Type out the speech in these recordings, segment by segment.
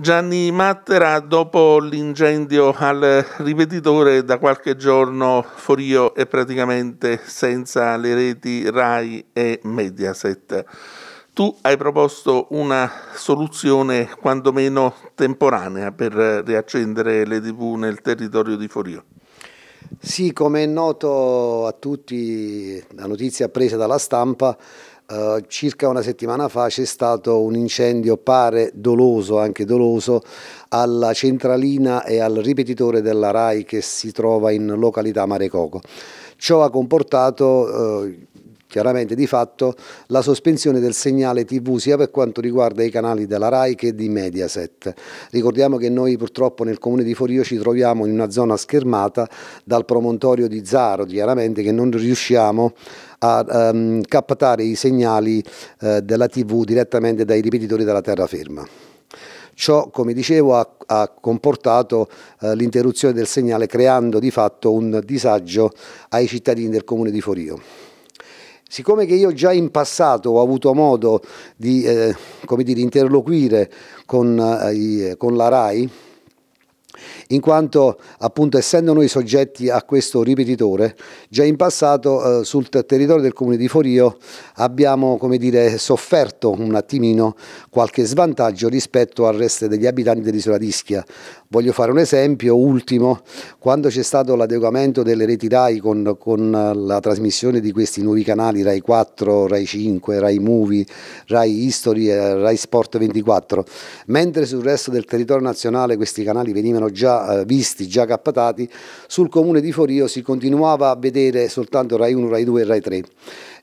Gianni Mattera, dopo l'incendio al ripetitore, da qualche giorno Forio è praticamente senza le reti RAI e Mediaset. Tu hai proposto una soluzione quantomeno temporanea per riaccendere le tv nel territorio di Forio. Sì, come è noto a tutti, la notizia presa dalla stampa, eh, circa una settimana fa c'è stato un incendio, pare doloso, anche doloso, alla centralina e al ripetitore della RAI che si trova in località Mare Coco. Ciò ha comportato uh, chiaramente di fatto la sospensione del segnale TV sia per quanto riguarda i canali della RAI che di Mediaset. Ricordiamo che noi purtroppo nel comune di Forio ci troviamo in una zona schermata dal promontorio di Zaro, chiaramente che non riusciamo a um, captare i segnali uh, della TV direttamente dai ripetitori della terraferma. Ciò, come dicevo, ha, ha comportato eh, l'interruzione del segnale creando di fatto un disagio ai cittadini del comune di Forio. Siccome che io già in passato ho avuto modo di eh, dire, interloquire con, eh, eh con la RAI, in quanto appunto essendo noi soggetti a questo ripetitore, già in passato eh, sul territorio del comune di Forio abbiamo come dire, sofferto un attimino qualche svantaggio rispetto al resto degli abitanti dell'isola d'Ischia. Voglio fare un esempio ultimo, quando c'è stato l'adeguamento delle reti RAI con, con la trasmissione di questi nuovi canali RAI 4, RAI 5, RAI Movie, RAI History e RAI Sport 24, mentre sul resto del territorio nazionale questi canali venivano già eh, visti, già captati, sul comune di Forio si continuava a vedere soltanto Rai 1, Rai 2 e Rai 3.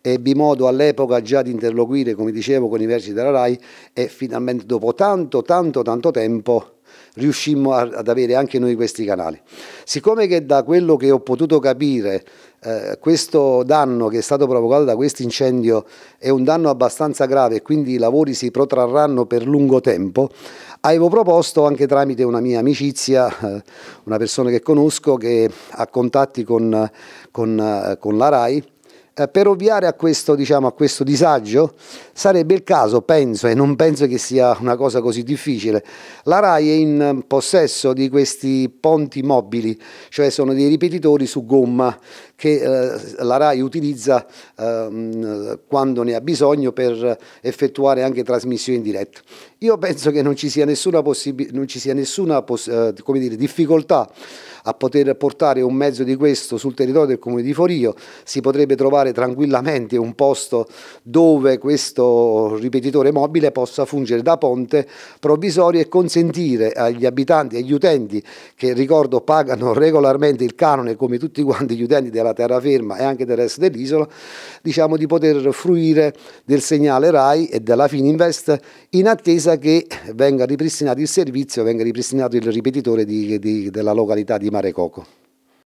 Ebbi modo all'epoca già di interloquire, come dicevo, con i versi della Rai e finalmente dopo tanto, tanto, tanto tempo riuscimmo a, ad avere anche noi questi canali. Siccome che da quello che ho potuto capire eh, questo danno che è stato provocato da questo incendio è un danno abbastanza grave e quindi i lavori si protrarranno per lungo tempo, avevo proposto anche tramite una mia amicizia, eh, una persona che conosco che ha contatti con, con, eh, con la RAI, eh, per ovviare a questo, diciamo, a questo disagio sarebbe il caso, penso, e non penso che sia una cosa così difficile, la RAI è in possesso di questi ponti mobili, cioè sono dei ripetitori su gomma che eh, la RAI utilizza eh, quando ne ha bisogno per effettuare anche trasmissioni in diretta. Io penso che non ci sia nessuna, non ci sia nessuna eh, dire, difficoltà a poter portare un mezzo di questo sul territorio del comune di Forio, si potrebbe trovare trovare tranquillamente un posto dove questo ripetitore mobile possa fungere da ponte provvisorio e consentire agli abitanti, e agli utenti che ricordo pagano regolarmente il canone come tutti quanti gli utenti della terraferma e anche del resto dell'isola, diciamo di poter fruire del segnale RAI e della Fininvest in attesa che venga ripristinato il servizio, venga ripristinato il ripetitore di, di, della località di Mare Coco.